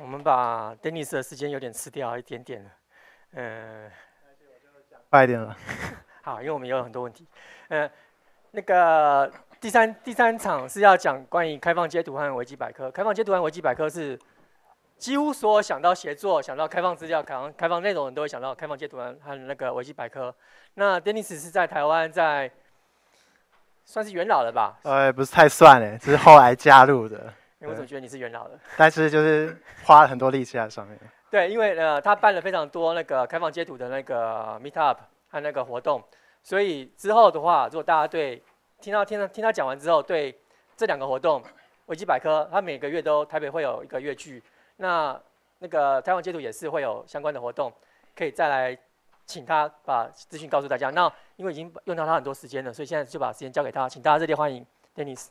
我们把 Denis 的时间有点吃掉一点点了，嗯，快一点了。好，因为我们有很多问题。嗯，那个第三第三场是要讲关于开放街图和维基百科。开放街图和维基百科是。几乎所有想到协作、想到开放资料、开放开放内容的人都会想到开放街图和那个维基百科。那 Dennis 是在台湾，在算是元老了吧？呃，不是太算哎，只是后来加入的。因为我么觉得你是元老的？但是就是花了很多力气在上面。对，因为呃，他办了非常多那个开放街图的那个 Meetup 和那个活动，所以之后的话，如果大家对听到、听到听他讲完之后，对这两个活动，维基百科，他每个月都台北会有一个月剧。那那个台湾截图也是会有相关的活动，可以再来请他把资讯告诉大家。那因为已经用到他很多时间了，所以现在就把时间交给他，请大家热烈欢迎 Dennis。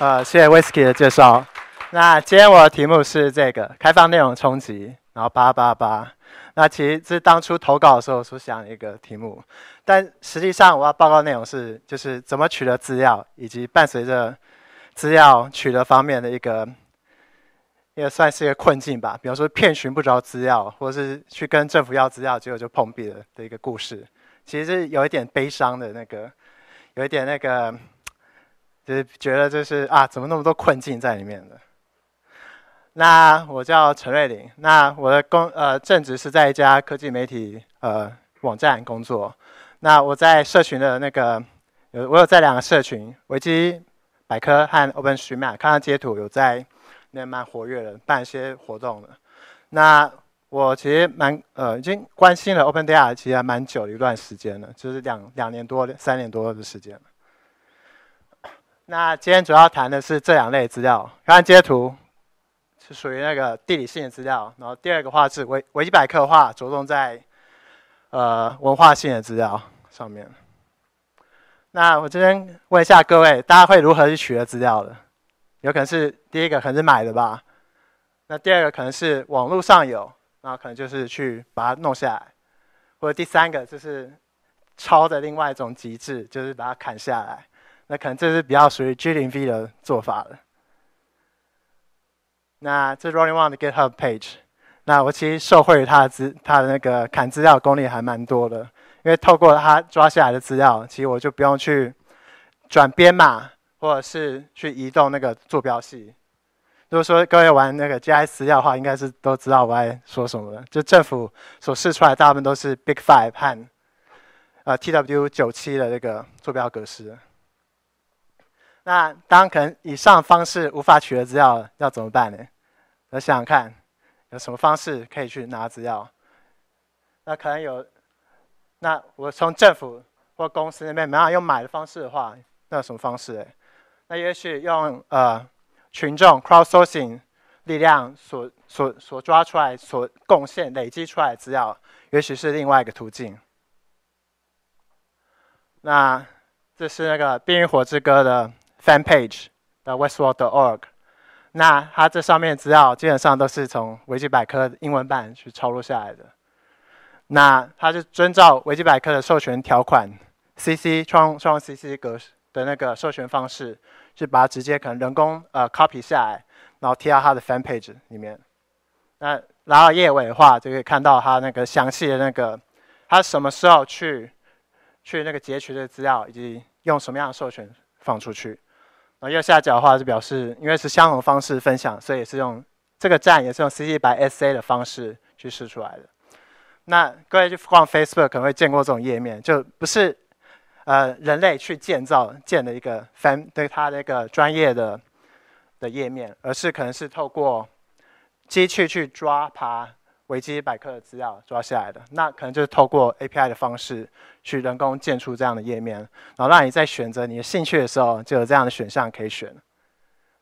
呃，谢谢 Whisky 的介绍。那今天我的题目是这个开放内容冲击，然后八八八。那其实是当初投稿的时候所想的一个题目，但实际上我要报告内容是就是怎么取得资料，以及伴随着资料取得方面的一个。也算是一个困境吧，比方说骗寻不着资料，或者是去跟政府要资料，结果就碰壁了的一个故事，其实是有一点悲伤的那个，有一点那个，就是觉得就是啊，怎么那么多困境在里面呢？那我叫陈瑞林，那我的工呃正职是在一家科技媒体呃网站工作，那我在社群的那个有我有在两个社群维基百科和 o p e n s t r e 看到截图有在。也蛮活跃的，办一些活动的。那我其实蛮呃，已经关心了 Open Data，其实还蛮久的一段时间了，就是两两年多、三年多的时间那今天主要谈的是这两类资料。看截图是属于那个地理性的资料，然后第二个画质维维基百科的话，着重在呃文化性的资料上面。那我这边问一下各位，大家会如何去取得资料的？有可能是第一个，可能是买的吧。那第二个可能是网络上有，那可能就是去把它弄下来，或者第三个就是抄的另外一种极致，就是把它砍下来。那可能这是比较属于 G 零 V 的做法了。那这是 Running One 的 GitHub page。那我其实受惠于他的资，他的那个砍资料功力还蛮多的，因为透过他抓下来的资料，其实我就不用去转编码。或者是去移动那个坐标系。如果说各位玩那个 GIS 的话，应该是都知道我在说什么了。就政府所示出来，大部分都是 Big Five 和呃 t w 九七的那个坐标格式。那当可能以上方式无法取得资料，要怎么办呢？我想想看，有什么方式可以去拿资料？那可能有，那我从政府或公司那边，没办法用买的方式的话，那有什么方式哎？那也许用呃群众 crowdsourcing 力量所所所抓出来所贡献累积出来的资料，也许是另外一个途径。那这是那个《冰与火之歌》的 fan page 的 westworld.org，那它这上面资料基本上都是从维基百科英文版去抄录下来的。那它就遵照维基百科的授权条款，CC 创创 CC 格式。的那个授权方式是把它直接可能人工呃 copy 下来，然后贴到他的 fan page 里面。那然到页尾的话，就可以看到他那个详细的那个他什么时候去去那个截取的资料，以及用什么样的授权放出去。然后右下角的话，就表示因为是相同方式分享，所以是用这个站也是用 CC BY-SA 的方式去试出来的。那各位去逛 Facebook 可能会见过这种页面，就不是。呃，人类去建造建的一个翻对它的一个专业的的页面，而是可能是透过机器去抓爬维基百科的资料抓下来的，那可能就是透过 API 的方式去人工建出这样的页面，然后让你在选择你的兴趣的时候就有这样的选项可以选。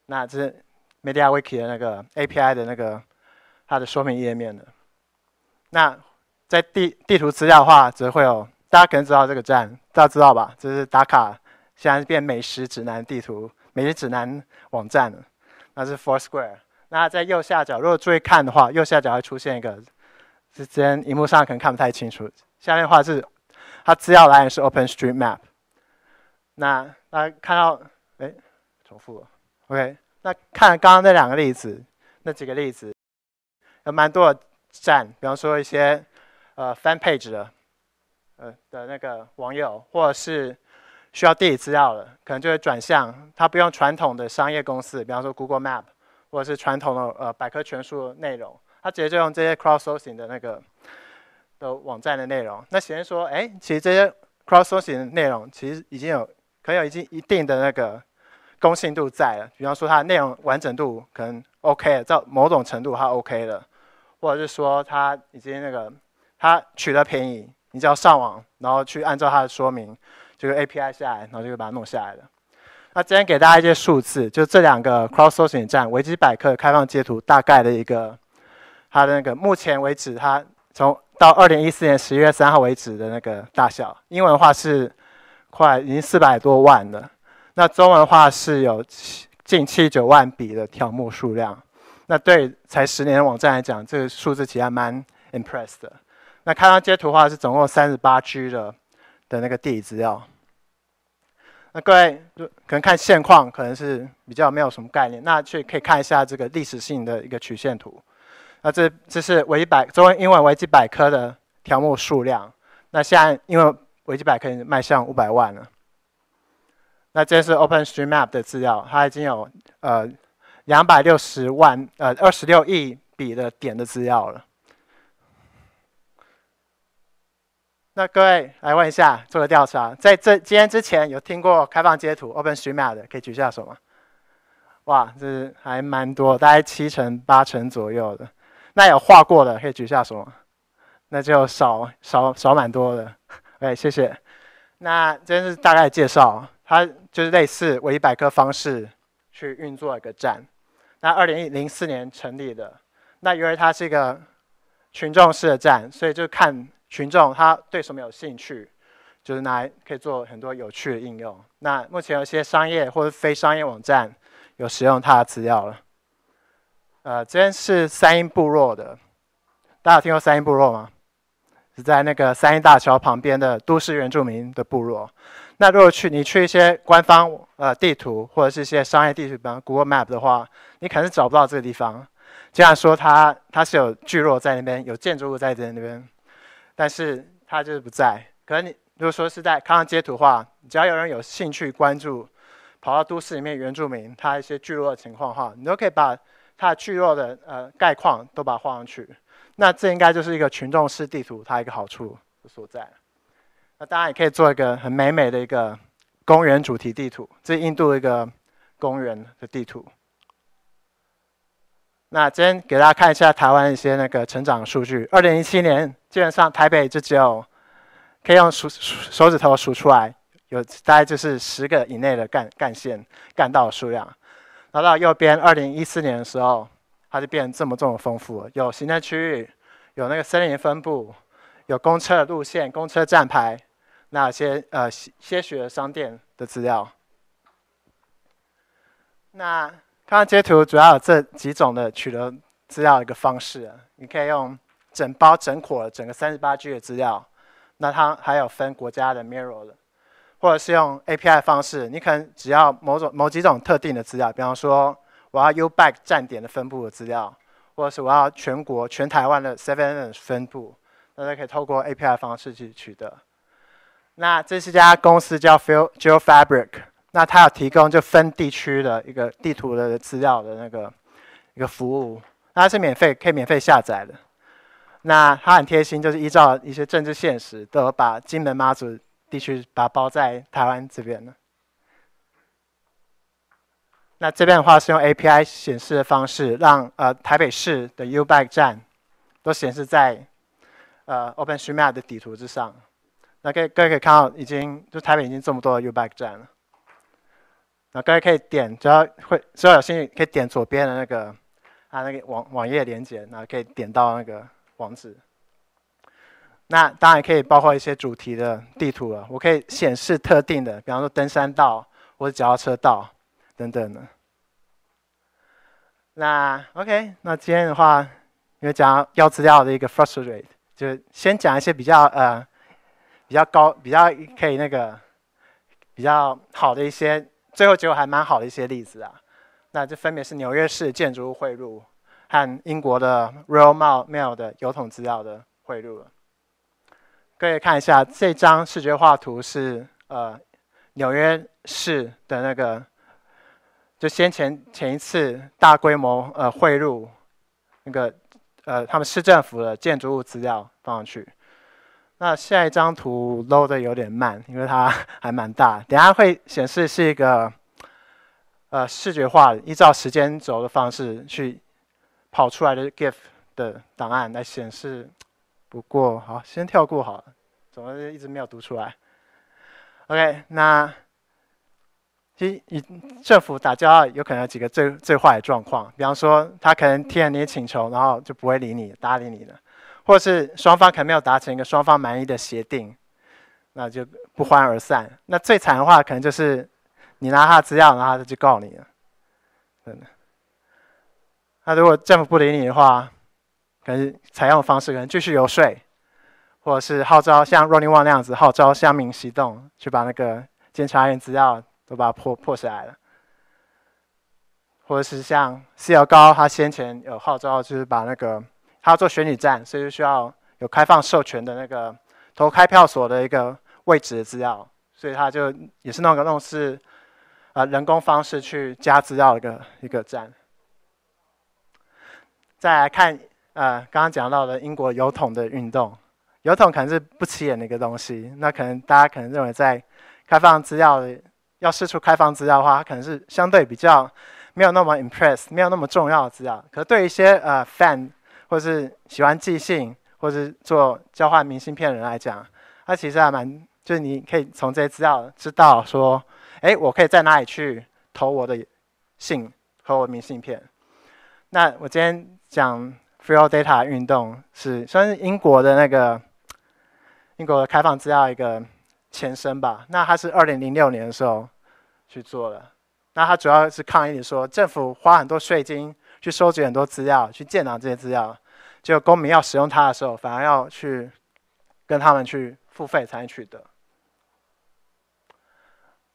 那这是 MediaWiki 的那个 API 的那个它的说明页面的。那在地地图资料的话，则会有。大家可能知道这个站，大家知道吧？就是打卡，现在变美食指南地图、美食指南网站了。那是 Foursquare。那在右下角，如果注意看的话，右下角会出现一个。之前荧幕上可能看不太清楚。下面的话是，它资料来源是 OpenStreetMap。那大家看到，哎，重复了。OK，那看刚刚那两个例子，那几个例子，有蛮多的站，比方说一些呃 fan page 的。呃的那个网友，或者是需要地理资料了，可能就会转向他不用传统的商业公司，比方说 Google Map，或者是传统的呃百科全书内容，他直接就用这些 cross sourcing 的那个的网站的内容。那显然说，哎，其实这些 cross sourcing 的内容其实已经有可能已经一定的那个公信度在了，比方说它内容完整度可能 OK，到某种程度它 OK 了，或者是说它已经那个它取得便宜。你就要上网，然后去按照它的说明，这个 API 下来，然后就把它弄下来的。那今天给大家一些数字，就这两个 cross sourcing 站，维基百科、开放截图，大概的一个它的那个目前为止，它从到二零一四年十一月三号为止的那个大小，英文话是快已经四百多万了。那中文话是有近七九万笔的条目数量。那对才十年的网站来讲，这个数字其实还蛮 impressed 的。那看到截图的话是总共三十八 G 的的那个地理资料。那各位就可能看现况可能是比较没有什么概念，那去可以看一下这个历史性的一个曲线图。那这这是维基百中文英文维基百科的条目数量。那现在因为维基百科已经迈向五百万了。那这是 OpenStreetMap 的资料，它已经有呃两百六十万呃二十六亿笔的点的资料了。那各位来问一下，做个调查，在这今天之前有听过开放街图 o p e n s t r e a m a p 的，可以举下手吗？哇，这是还蛮多，大概七成八成左右的。那有画过的可以举下手吗？那就少少少蛮多的。OK，谢谢。那天是大概介绍，它就是类似我一百科方式去运作一个站。那二零零四年成立的，那因为它是一个群众式的站，所以就看。群众他对什么有兴趣，就是来可以做很多有趣的应用。那目前有一些商业或者非商业网站有使用它的资料了。呃，这边是三英部落的，大家有听过三英部落吗？是在那个三英大桥旁边的都市原住民的部落。那如果去你去一些官方呃地图或者是一些商业地图，比方 Google Map 的话，你可能是找不到这个地方。这样说它它是有聚落在那边，有建筑物在那边。但是他就是不在。可能你如果说是在康安街图的话，只要有人有兴趣关注，跑到都市里面原住民他一些聚落的情况的话，你都可以把他的聚落的呃概况都把它画上去。那这应该就是一个群众式地图它一个好处所在。那当然也可以做一个很美美的一个公园主题地图。这是印度一个公园的地图。那今天给大家看一下台湾一些那个成长数据。二零一七年，基本上台北就只有可以用数手指头数出来，有大概就是十个以内的干干线干道数量。然后到右边，二零一四年的时候，它就变这么这么丰富，了，有行政区域，有那个森林分布，有公车路线、公车站牌，那些呃些许的商店的资料。那。刚刚截图主要有这几种的取得资料一个方式，你可以用整包、整捆整个三十八 G 的资料，那它还有分国家的 mirror 了，或者是用 API 方式，你可能只要某种某几种特定的资料，比方说我要 Uback 站点的分布的资料，或者是我要全国全台湾的 Seven 的分布，那都可以透过 API 方式去取得。那这是家公司叫 Geo Fabric。那它有提供就分地区的一个地图的资料的那个一个服务，它是免费可以免费下载的。那它很贴心，就是依照一些政治现实，都把金门、妈祖地区把它包在台湾这边了。那这边的话是用 API 显示的方式，让呃台北市的 U-Bike 站都显示在呃 OpenStreetMap 的底图之上。那可各位可以看到，已经就台北已经这么多的 U-Bike 站了。那大家可以点，只要会，只要有兴趣，可以点左边的那个，啊，那个网网页连接，然后可以点到那个网址。那当然也可以包括一些主题的地图了，我可以显示特定的，比方说登山道或者脚踏车道等等的。那 OK，那今天的话，因为讲要资料的一个 first rate，就先讲一些比较呃比较高、比较可以那个比较好的一些。最后结果还蛮好的一些例子啊，那这分别是纽约市建筑物汇入和英国的 Royal Mail 的邮筒资料的汇入了。各位看一下这张视觉画图是呃纽约市的那个，就先前前一次大规模呃汇入那个呃他们市政府的建筑物资料放上去。那下一张图 load 的有点慢，因为它 还蛮大。等下会显示是一个呃视觉化依照时间轴的方式去跑出来的 gif 的档案来显示。不过好，先跳过好，了，总是一直没有读出来？OK，那其实政府打交道有可能有几个最最坏的状况，比方说他可能听了你的请求，然后就不会理你、搭理你了。或是双方可能没有达成一个双方满意的协定，那就不欢而散。那最惨的话，可能就是你拿他的资料，然后他就告你了，真的。那如果政府不理你的话，可能采用的方式可能继续游说，或者是号召像 Running One 那样子号召乡民行动，去把那个监察院资料都把它破破下来了，或者是像谢耀高他先前有号召，就是把那个。他要做选举站，所以就需要有开放授权的那个投开票所的一个位置的资料，所以他就也是弄个弄是，呃人工方式去加资料的一个一个站。再来看呃刚刚讲到的英国油桶的运动，油桶可能是不起眼的一个东西，那可能大家可能认为在开放资料要试出开放资料的话，它可能是相对比较没有那么 impress，没有那么重要的资料，可是对一些呃 fan。或是喜欢寄信，或是做交换明信片的人来讲，他其实还蛮就是你可以从这些资料知道说，哎，我可以在哪里去投我的信和我的明信片。那我今天讲 Free Data 运动是算是英国的那个英国的开放资料一个前身吧。那它是二零零六年的时候去做的。那它主要是抗议说政府花很多税金。去收集很多资料，去建档这些资料，结果公民要使用它的时候，反而要去跟他们去付费才能取得。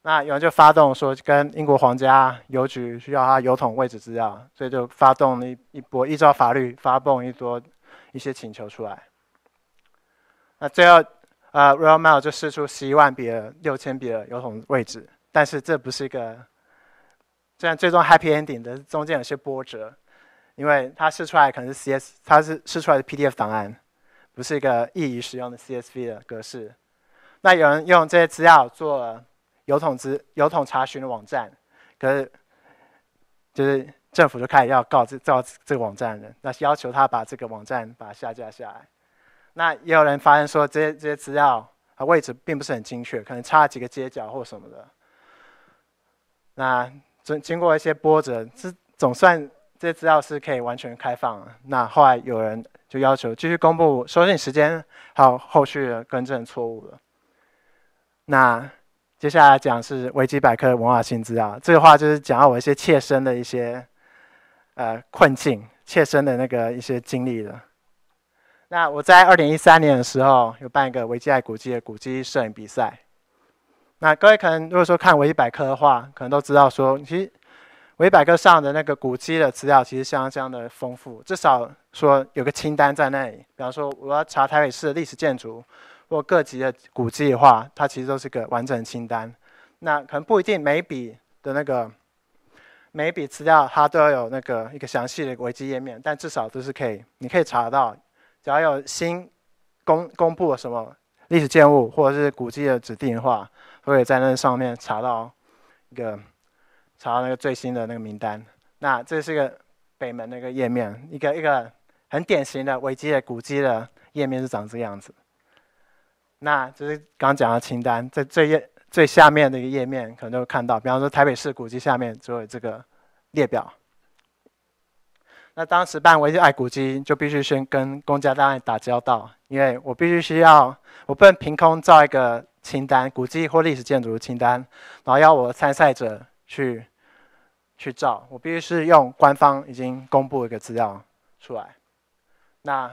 那有人就发动说，跟英国皇家邮局需要他邮筒位置资料，所以就发动一一波依照法律发布一波一些请求出来。那最后，呃，Royal Mail 就试出十一万笔、六千笔的邮筒位置，但是这不是一个虽然最终 Happy Ending 的中间有些波折。因为它试出来可能是 c s 它是试出来的 PDF 档案，不是一个易于使用的 CSV 的格式。那有人用这些资料做邮筒资邮筒查询的网站，可是就是政府就开始要告这告这个网站了，那要求他把这个网站把它下架下来。那也有人发现说这些这些资料啊位置并不是很精确，可能差几个街角或什么的。那经经过一些波折，这总算。这些资料是可以完全开放。那后来有人就要求继续公布收信时间，还有后续的更正错误了。那接下来讲是维基百科文化性资料，这个话就是讲到我一些切身的一些呃困境，切身的那个一些经历的。那我在二零一三年的时候有办一个维基爱古迹的古迹摄影比赛。那各位可能如果说看维基百科的话，可能都知道说其实。维百科上的那个古迹的资料，其实相当相当的丰富。至少说有个清单在那里。比方说，我要查台北市的历史建筑，或各级的古迹的话，它其实都是个完整清单。那可能不一定每笔的那个每笔资料，它都要有那个一个详细的维基页面，但至少都是可以，你可以查到。只要有新公公布了什么历史建物或者是古迹的指定的话，可以在那上面查到一个。查那个最新的那个名单，那这是一个北门那个页面，一个一个很典型的维基的古迹的页面是长这样子。那这是刚刚讲的清单，在最页最下面的一个页面可能就会看到，比方说台北市古迹下面就有这个列表。那当时办维基爱古迹就必须先跟公家单位打交道，因为我必须需要，我不能凭空造一个清单，古迹或历史建筑的清单，然后要我参赛者去。去照，我必须是用官方已经公布一个资料出来，那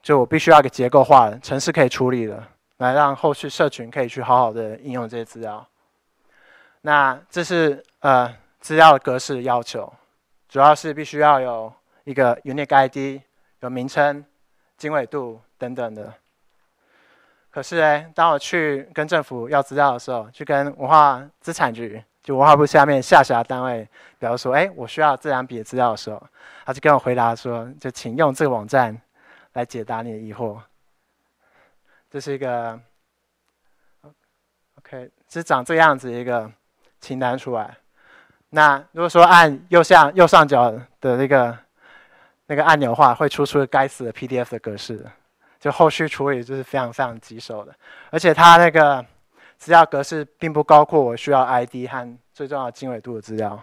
就我必须要给结构化了，城市可以处理了，来让后续社群可以去好好的应用这些资料。那这是呃资料的格式要求，主要是必须要有一个 unique ID，有名称、经纬度等等的。可是哎，当我去跟政府要资料的时候，去跟文化资产局。就文化部下面下辖单位，比如说，哎，我需要这两笔资料的时候，他就跟我回答说，就请用这个网站来解答你的疑惑。这是一个，OK，是长这样子一个清单出来。那如果说按右下右上角的那个那个按钮的话，会出出该死的 PDF 的格式，就后续处理就是非常非常棘手的，而且它那个。资料格式并不包括我需要 ID 和最重要的经纬度的资料。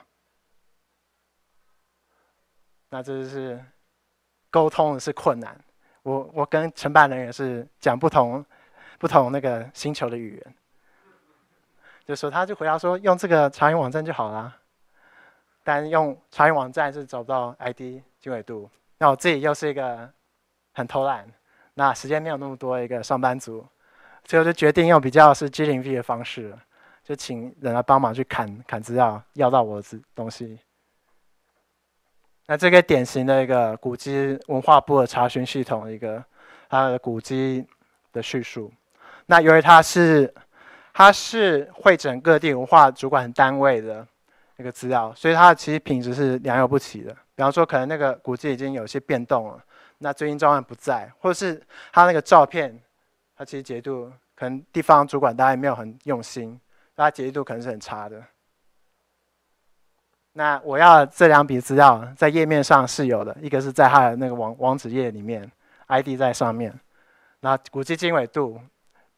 那这就是沟通是困难。我我跟承办人也是讲不同不同那个星球的语言，就说他就回答说用这个查询网站就好啦。但用查询网站是找不到 ID 经纬度。那我自己又是一个很偷懒，那时间没有那么多一个上班族。所以我就决定用比较是激灵费的方式，就请人来帮忙去砍砍资料，要到我的资东西。那这个典型的一个古籍文化部的查询系统一个它的古籍的叙述。那由于它是它是会诊各地文化主管单位的那个资料，所以它其实品质是良莠不齐的。比方说，可能那个古籍已经有些变动了，那最近状况不在，或者是它那个照片。他其实解读可能地方主管，家也没有很用心，他解度可能是很差的。那我要这两笔资料，在页面上是有的，一个是在他的那个网网址页里面，ID 在上面。那估计经纬度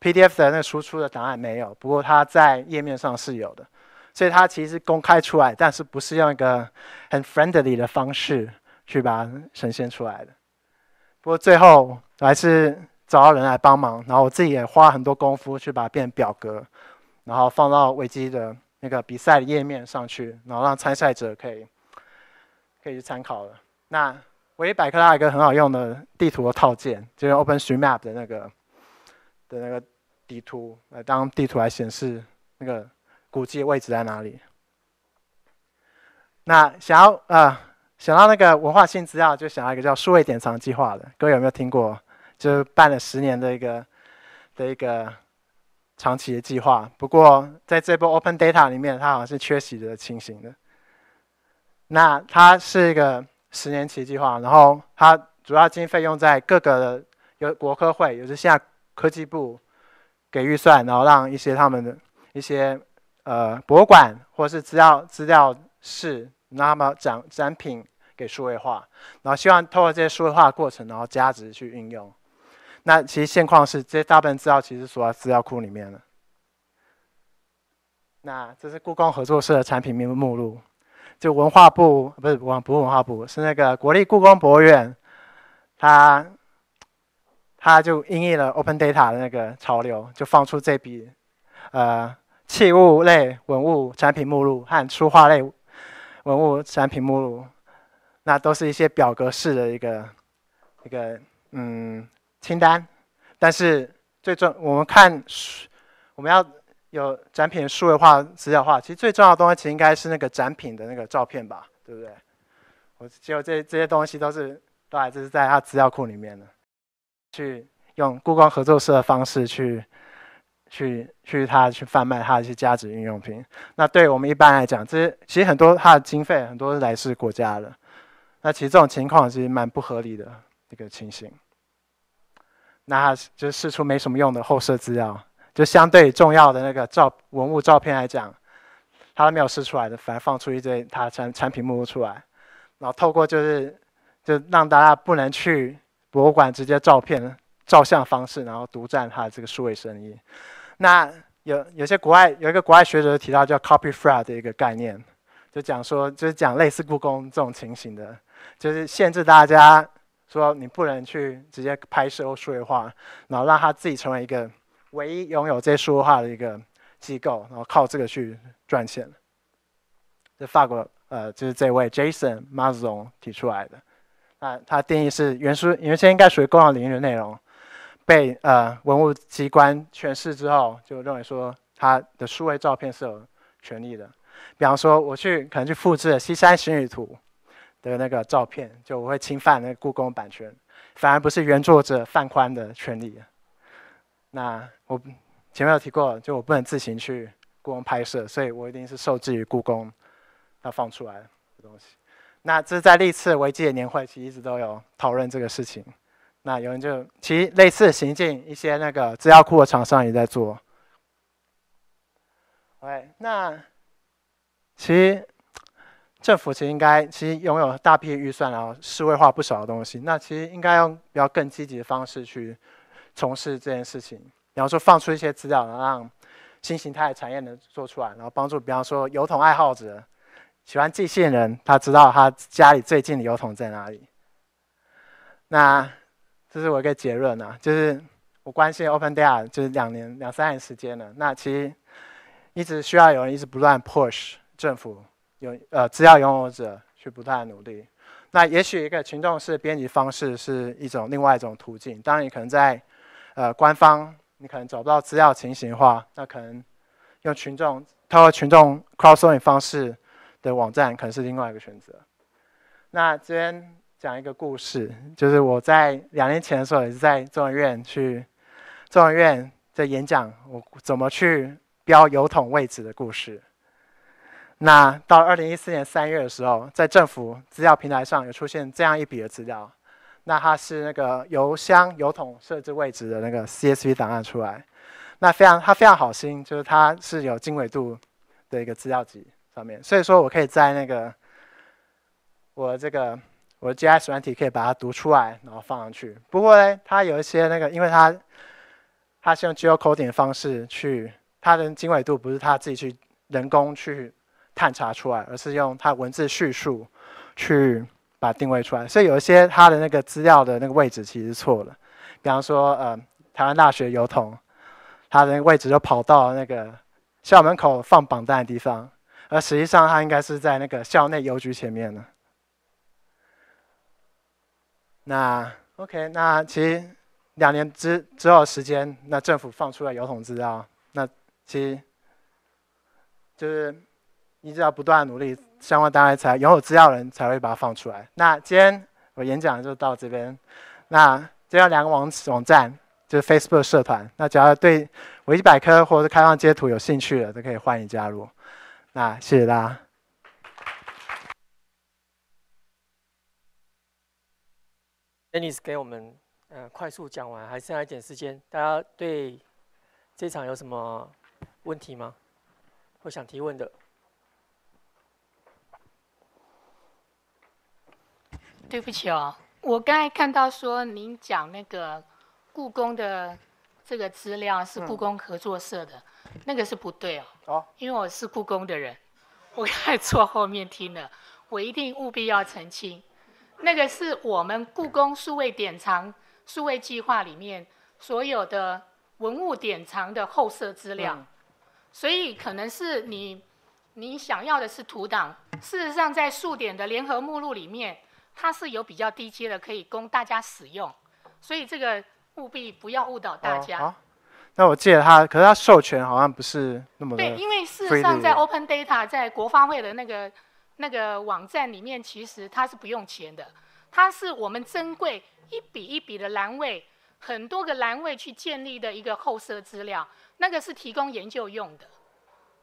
，PDF 的那输出的档案没有，不过它在页面上是有的，所以它其实公开出来，但是不是用一个很 friendly 的方式去把它呈现出来的。不过最后我还是。找到人来帮忙，然后我自己也花很多功夫去把它变表格，然后放到维基的那个比赛的页面上去，然后让参赛者可以可以去参考了。那维基百科它有一个很好用的地图的套件，就是 OpenStreetMap 的那个的那个地图来当地图来显示那个古迹的位置在哪里。那想要啊，想要那个文化性资料，就想要一个叫数位典藏计划的，各位有没有听过？就是办了十年的一个的一个长期的计划，不过在这波 Open Data 里面，它好像是缺席的情形的。那它是一个十年期计划，然后它主要经费用在各个的有国科会，也就是现在科技部给预算，然后让一些他们的一些呃博物馆或是资料资料室，那么展展品给数位化，然后希望透过这些数位化的过程，然后价值去运用。那其实现况是，这些大部分资料其实锁在资料库里面了。那这是故宫合作社的产品名目录，就文化部不是，不是文化部，是那个国立故宫博物院，它它就应应了 open data 的那个潮流，就放出这笔呃器物类文物产品目录和书画类文物产品目录，那都是一些表格式的一个一个嗯。清单，但是最重，我们看，我们要有展品数的化、资料化。其实最重要的东西，其实应该是那个展品的那个照片吧，对不对？我有这这些东西都是都还是在他资料库里面的，去用故宫合作社的方式去去去他去贩卖他的一些价值运用品。那对我们一般来讲，这些其实很多他的经费很多是来自国家的，那其实这种情况其实蛮不合理的一个情形。那就是试出没什么用的后摄资料，就相对重要的那个照文物照片来讲，他没有试出来的，反而放出一堆他产产品目录出来，然后透过就是就让大家不能去博物馆直接照片照相方式，然后独占它的这个数位生意。那有有些国外有一个国外学者提到叫 copyfraud 的一个概念，就讲说就是讲类似故宫这种情形的，就是限制大家。说你不能去直接拍摄或数位化，然后让他自己成为一个唯一拥有这些数位化的一个机构，然后靠这个去赚钱。这法国呃，就是这位 Jason m a z z o n 提出来的。那他定义是原书原先应该属于公共领域的内容，被呃文物机关诠释之后，就认为说他的数位照片是有权利的。比方说我去可能去复制《西山行旅图》。的那个照片就我会侵犯那故宫版权，反而不是原作者范宽的权利。那我前面有提过，就我不能自行去故宫拍摄，所以我一定是受制于故宫要放出来的东西。那这是在历次维基的年会，其实一直都有讨论这个事情。那有人就其实类似行径，一些那个资料库的厂商也在做。哎，那其实。政府其实应该其实拥有大批预算，然后私会化不少的东西。那其实应该用比较更积极的方式去从事这件事情，比方说放出一些资料，能让新形态产业能做出来，然后帮助比方说油桶爱好者、喜欢寄信人，他知道他家里最近的油桶在哪里。那这是我一个结论啊，就是我关心 Open Data 就是两年两三年时间了。那其实一直需要有人一直不断 push 政府。用呃资料拥有者去不断努力，那也许一个群众式编辑方式是一种另外一种途径。当然，你可能在呃官方，你可能找不到资料情形的话，那可能用群众通过群众 c r o s s o i n g 方式的网站，可能是另外一个选择。那这边讲一个故事，就是我在两年前的时候，也是在众议院去众议院在演讲，我怎么去标油桶位置的故事。那到二零一四年三月的时候，在政府资料平台上有出现这样一笔的资料，那它是那个邮箱、油桶设置位置的那个 CSV 档案出来，那非常它非常好心，就是它是有经纬度的一个资料集上面，所以说我可以在那个我这个我的 GIS 软体可以把它读出来，然后放上去。不过呢，它有一些那个，因为它它是用 GeoCoding 方式去，它的经纬度不是它自己去人工去。探查出来，而是用它文字叙述去把定位出来，所以有一些它的那个资料的那个位置其实错了。比方说，呃，台湾大学邮筒，它的位置就跑到那个校门口放榜单的地方，而实际上它应该是在那个校内邮局前面呢。那 OK，那其实两年之之后时间，那政府放出了邮筒资料，那其实就是。你只要不断努力，相关单位才拥有资料，人才会把它放出来。那今天我演讲就到这边。那这样两个网网站，就是 Facebook 社团。那只要对维基百科或者是开放街图有兴趣的，都可以欢迎加入。那谢谢大家。Anis 给我们嗯快速讲完，还剩下一点时间，大家对这场有什么问题吗？或想提问的？对不起哦，我刚才看到说您讲那个故宫的这个资料是故宫合作社的，那个是不对哦。哦。因为我是故宫的人，我刚才坐后面听了，我一定务必要澄清，那个是我们故宫数位典藏数位计划里面所有的文物典藏的后设资料，所以可能是你你想要的是图档，事实上在数典的联合目录里面。它是有比较低阶的，可以供大家使用，所以这个务必不要误导大家。好，那我借它，可是它授权好像不是那么对，因为事实上在 Open Data 在国发会的那个那个网站里面，其实它是不用钱的，它是我们珍贵一笔一笔的栏位，很多个栏位去建立的一个后设资料，那个是提供研究用的。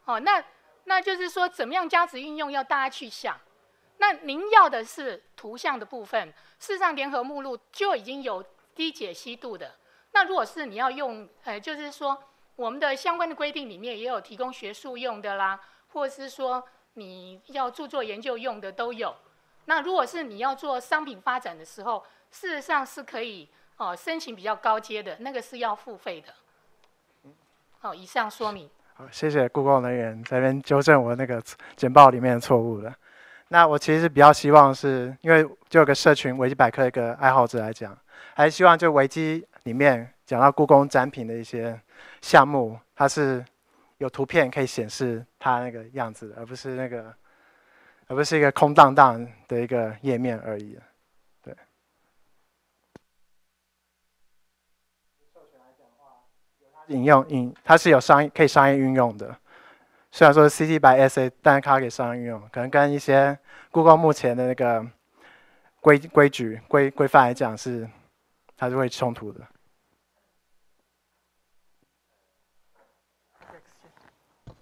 好，那那就是说，怎么样价值运用，要大家去想。那您要的是图像的部分，事实上联合目录就已经有低解析度的。那如果是你要用，呃，就是说我们的相关的规定里面也有提供学术用的啦，或者是说你要著作研究用的都有。那如果是你要做商品发展的时候，事实上是可以哦申请比较高阶的那个是要付费的。哦，以上说明。好，谢谢故宫人员这边纠正我那个简报里面的错误了。那我其实比较希望是，因为就个社群维基百科一个爱好者来讲，还是希望就维基里面讲到故宫展品的一些项目，它是有图片可以显示它那个样子，而不是那个而不是一个空荡荡的一个页面而已。对。引用引它是有商可以商业运用的。虽然说 CT by SA，但是它给商用用，可能跟一些故宫目前的那个规规矩规规范来讲是，它是会冲突的。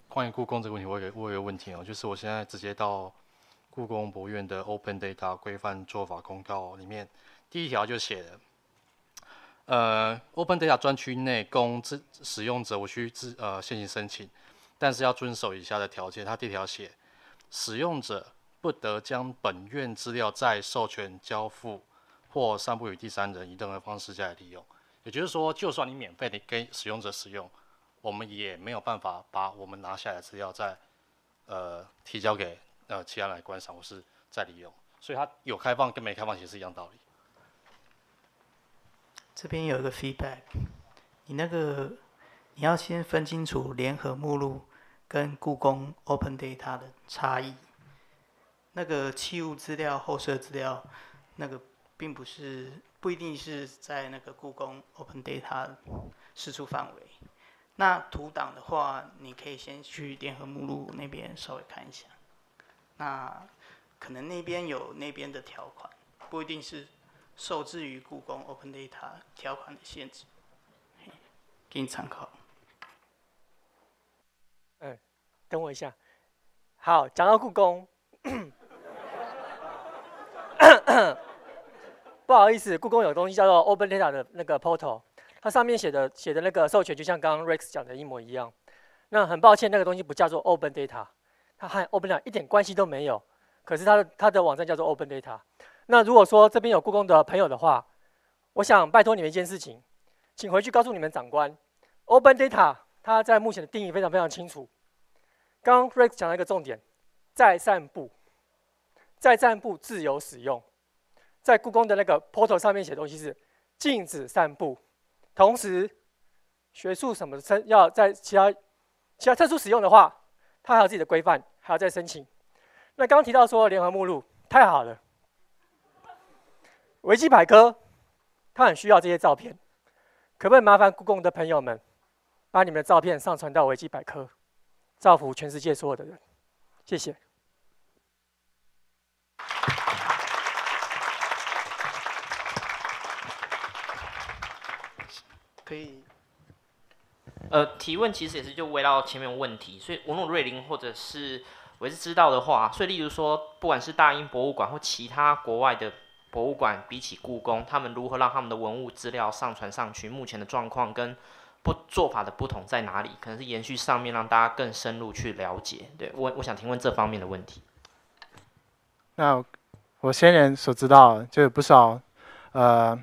关于故宫这个问题，我有我有个问题哦，就是我现在直接到故宫博物院的 Open Data 规范做法公告里面，第一条就写了，呃，Open Data 专区内供自使用者，我需自呃，先行申请。但是要遵守以下的条件，它第一条写：使用者不得将本院资料再授权交付或散布于第三人，以任何方式加以利用。也就是说，就算你免费的给使用者使用，我们也没有办法把我们拿下来的资料再，呃，提交给呃其他人观赏或是再利用。所以它有开放跟没开放其实是一样道理。这边有一个 feedback，你那个。你要先分清楚联合目录跟故宫 Open Data 的差异。那个器物资料、后设资料，那个并不是不一定是在那个故宫 Open Data 释出范围。那图档的话，你可以先去联合目录那边稍微看一下。那可能那边有那边的条款，不一定是受制于故宫 Open Data 条款的限制。给你参考。嗯，等我一下。好，讲到故宫，不好意思，故宫有东西叫做 Open Data 的那个 portal，它上面写的写的那个授权，就像刚刚 Rex 讲的一模一样。那很抱歉，那个东西不叫做 Open Data，它和 Open Data 一点关系都没有。可是它的它的网站叫做 Open Data。那如果说这边有故宫的朋友的话，我想拜托你们一件事情，请回去告诉你们长官，Open Data。它在目前的定义非常非常清楚。刚刚 f r a n 讲了一个重点，在散布，在散布自由使用，在故宫的那个 Portal 上面写东西是禁止散布，同时学术什么申要在其他其他特殊使用的话，它还有自己的规范，还要再申请。那刚刚提到说联合目录太好了，维基百科它很需要这些照片，可不可以麻烦故宫的朋友们？把你们的照片上传到维基百科，造福全世界所有的人。谢谢。可以。呃，提问其实也是就围绕前面的问题，所以文物瑞林或者是我是知道的话，所以例如说，不管是大英博物馆或其他国外的博物馆，比起故宫，他们如何让他们的文物资料上传上去？目前的状况跟。不做法的不同在哪里？可能是延续上面，让大家更深入去了解。对我我想提问这方面的问题。那我先人所知道就有不少呃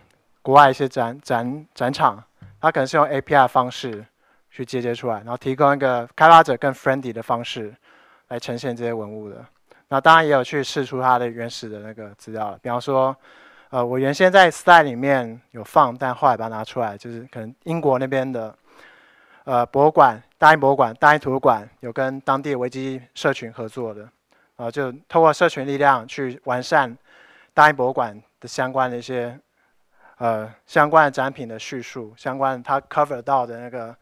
国外一些展展展场，它可能是用 API 方式去接接出来，然后提供一个开发者更 friendly 的方式来呈现这些文物的。那当然也有去试出它的原始的那个资料，比方说。呃，我原先在私 e 里面有放，但后来把它拿出来，就是可能英国那边的，呃，博物馆大英博物馆、大英图书馆有跟当地维基社群合作的，啊，就透过社群力量去完善大英博物馆的相关的一些，呃，相关的展品的叙述，相关它 cover 到的那个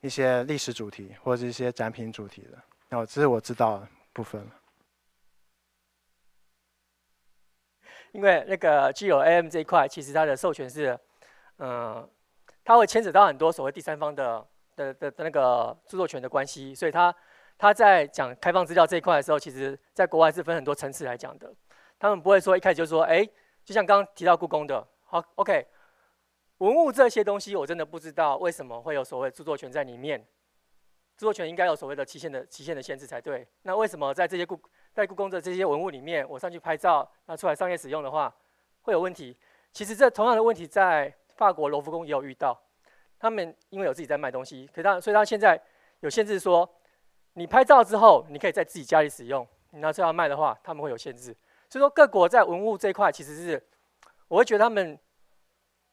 一些历史主题或者是一些展品主题的，那这是我知道的部分了。因为那个既有 AM 这一块，其实它的授权是，嗯，它会牵扯到很多所谓第三方的的的的那个著作权的关系，所以它它在讲开放资料这一块的时候，其实在国外是分很多层次来讲的。他们不会说一开始就说，哎，就像刚刚提到故宫的，好 OK，文物这些东西我真的不知道为什么会有所谓著作权在里面，著作权应该有所谓的期限的期限的限制才对。那为什么在这些故在故宫的这些文物里面，我上去拍照，拿出来商业使用的话会有问题。其实这同样的问题在法国罗浮宫也有遇到，他们因为有自己在卖东西，可他所以他现在有限制说，你拍照之后你可以在自己家里使用，你拿出来卖的话他们会有限制。所以说各国在文物这一块其实是，我会觉得他们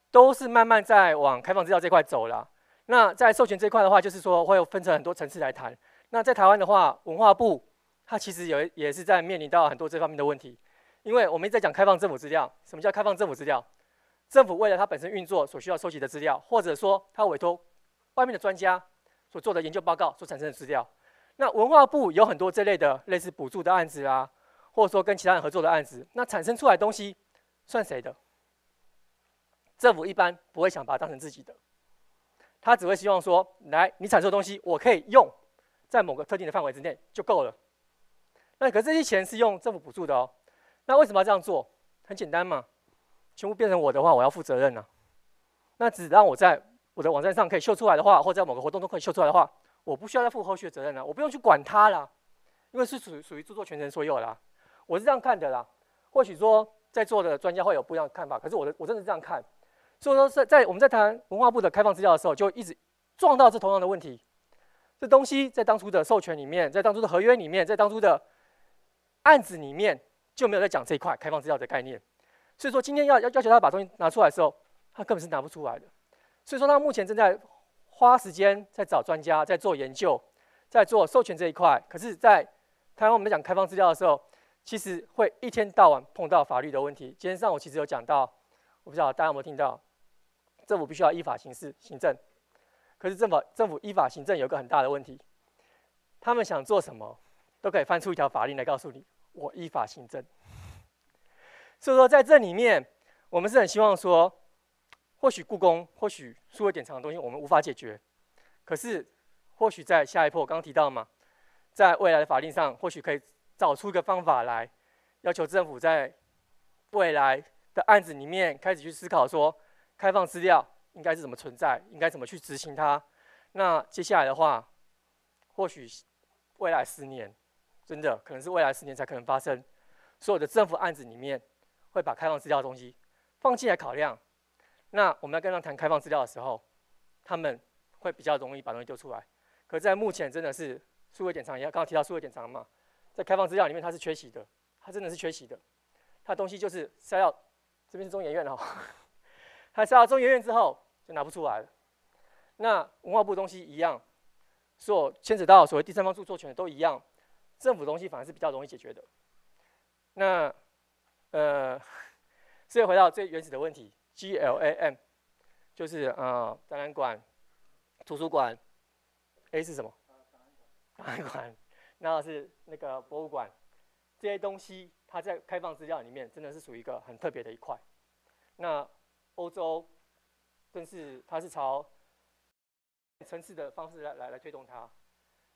都是慢慢在往开放制造这块走了。那在授权这块的话，就是说会分成很多层次来谈。那在台湾的话，文化部。它其实也也是在面临到很多这方面的问题，因为我们一直在讲开放政府资料。什么叫开放政府资料？政府为了它本身运作所需要收集的资料，或者说它委托外面的专家所做的研究报告所产生的资料。那文化部有很多这类的类似补助的案子啊，或者说跟其他人合作的案子，那产生出来东西算谁的？政府一般不会想把它当成自己的，他只会希望说：来，你产出东西，我可以用在某个特定的范围之内就够了。那可这些钱是用政府补助的哦。那为什么要这样做？很简单嘛，全部变成我的话，我要负责任呐。那只让我在我的网站上可以秀出来的话，或在某个活动中可以秀出来的话，我不需要再负后续的责任了，我不用去管它了，因为是属属于著作权人所有啦。我是这样看的啦。或许说在座的专家会有不一样的看法，可是我的我真的这样看。所以说在在我们在谈文化部的开放资料的时候，就一直撞到这同样的问题。这东西在当初的授权里面，在当初的合约里面，在当初的。案子里面就没有在讲这一块开放资料的概念，所以说今天要要要求他把东西拿出来的时候，他根本是拿不出来的。所以说他目前正在花时间在找专家，在做研究，在做授权这一块。可是，在台湾我们在讲开放资料的时候，其实会一天到晚碰到法律的问题。今天上午其实有讲到，我不知道大家有没有听到，政府必须要依法行事行政。可是政府政府依法行政有个很大的问题，他们想做什么都可以翻出一条法令来告诉你。我依法行政。所以说，在这里面，我们是很希望说，或许故宫，或许数位典藏的东西，我们无法解决。可是，或许在下一步，我刚刚提到嘛，在未来的法令上，或许可以找出一个方法来，要求政府在未来的案子里面开始去思考说，开放资料应该是怎么存在，应该怎么去执行它。那接下来的话，或许未来十年。真的可能是未来十年才可能发生。所有的政府案子里面，会把开放资料的东西放进来考量。那我们要跟他谈开放资料的时候，他们会比较容易把东西丢出来。可在目前，真的是数位典藏也刚刚提到数位典藏嘛，在开放资料里面它是缺席的，它真的是缺席的。它东西就是塞到这边是中研院的哈，塞到中研院之后就拿不出来了。那文化部东西一样，所有牵扯到所谓第三方著作权的都一样。政府东西反而是比较容易解决的。那，呃，所以回到最原始的问题，GLAM，就是啊，展览馆、图书馆，A 是什么？馆，那是那个博物馆。这些东西它在开放资料里面真的是属于一个很特别的一块。那欧洲更是它是朝城市的方式来来来推动它。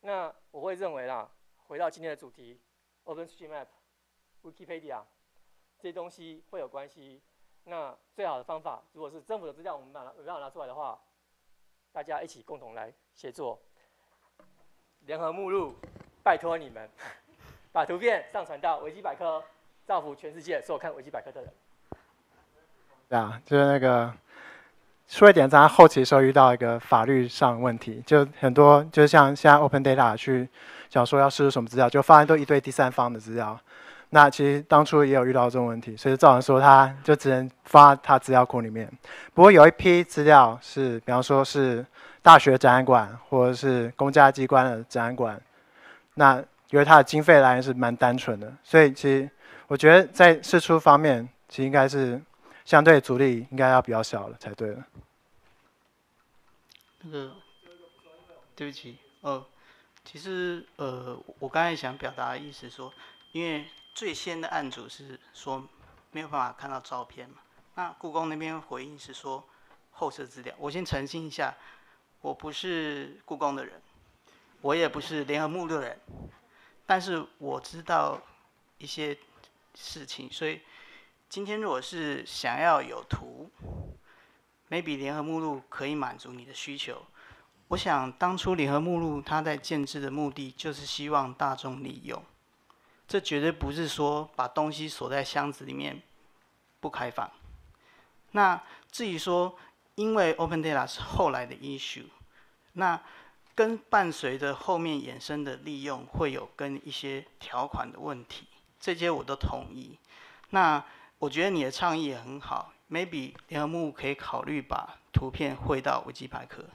那我会认为啦。回到今天的主题，OpenStreetMap、w i i k p e d i a 这些东西会有关系。那最好的方法，如果是政府的资料，我们要不要拿出来的话，大家一起共同来协作。联合目录，拜托你们 把图片上传到维基百科，造福全世界所有看维基百科的人。对啊，就是那个说一点，在后期的时候遇到一个法律上问题，就很多，就像现在 OpenData 去。想说要释出什么资料，就发现都一堆第三方的资料。那其实当初也有遇到这种问题，所以赵总说他就只能发他资料库里面。不过有一批资料是，比方说是大学展览馆或者是公家机关的展览馆，那因为它的经费来源是蛮单纯的，所以其实我觉得在试出方面，其实应该是相对阻力应该要比较小了才对了。那个，对不起，哦。其实，呃，我刚才想表达的意思说，因为最先的案主是说没有办法看到照片嘛。那故宫那边回应是说后设资料。我先澄清一下，我不是故宫的人，我也不是联合目录的人，但是我知道一些事情，所以今天如果是想要有图，maybe 联合目录可以满足你的需求。我想当初联合目录它在建制的目的就是希望大众利用，这绝对不是说把东西锁在箱子里面不开放。那至于说因为 Open Data 是后来的 issue，那跟伴随着后面衍生的利用会有跟一些条款的问题，这些我都同意。那我觉得你的倡议也很好，Maybe 联合目录可以考虑把图片汇到维基百科。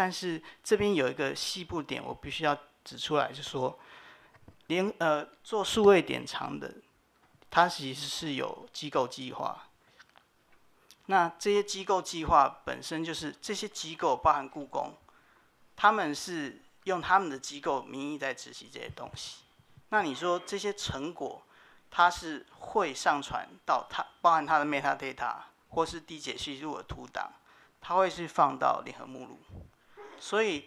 但是这边有一个细部点，我必须要指出来，就是说，连呃做数位典藏的，它其实是有机构计划。那这些机构计划本身就是这些机构，包含故宫，他们是用他们的机构名义在执行这些东西。那你说这些成果，它是会上传到它包含它的 meta data 或是地解析度的图档，它会去放到联合目录。所以，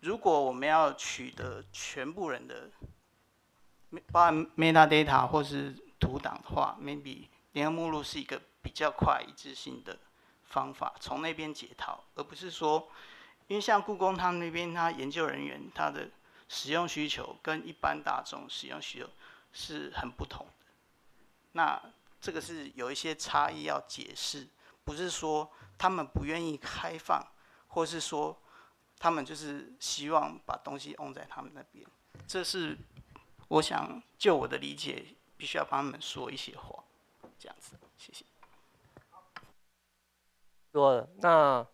如果我们要取得全部人的，包含 metadata 或是图档的话，maybe 连合目录是一个比较快、一致性的方法，从那边解套，而不是说，因为像故宫他们那边，他研究人员他的使用需求跟一般大众使用需求是很不同的。那这个是有一些差异要解释，不是说他们不愿意开放，或是说。他们就是希望把东西用在他们那边，这是我想就我的理解，必须要帮他们说一些话，这样子，谢谢。多，了，那，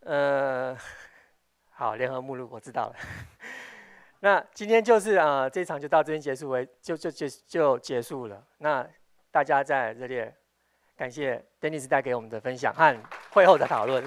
呃，好，联合目录我知道了。那今天就是啊，这场就到这边结束为就就就就结束了。那大家在热烈感谢 Dennis 带给我们的分享和会后的讨论。